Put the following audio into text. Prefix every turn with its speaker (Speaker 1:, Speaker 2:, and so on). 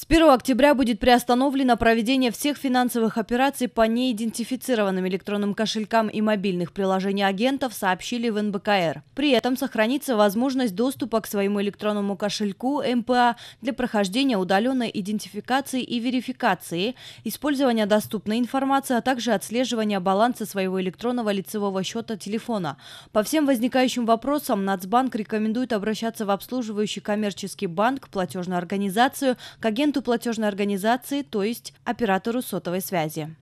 Speaker 1: С 1 октября будет приостановлено проведение всех финансовых операций по неидентифицированным электронным кошелькам и мобильных приложений агентов, сообщили в НБКР. При этом сохранится возможность доступа к своему электронному кошельку МПА для прохождения удаленной идентификации и верификации, использования доступной информации, а также отслеживания баланса своего электронного лицевого счета телефона. По всем возникающим вопросам Нацбанк рекомендует обращаться в обслуживающий коммерческий банк, платежную организацию, к агенту клиенту платежной организации, то есть оператору сотовой связи.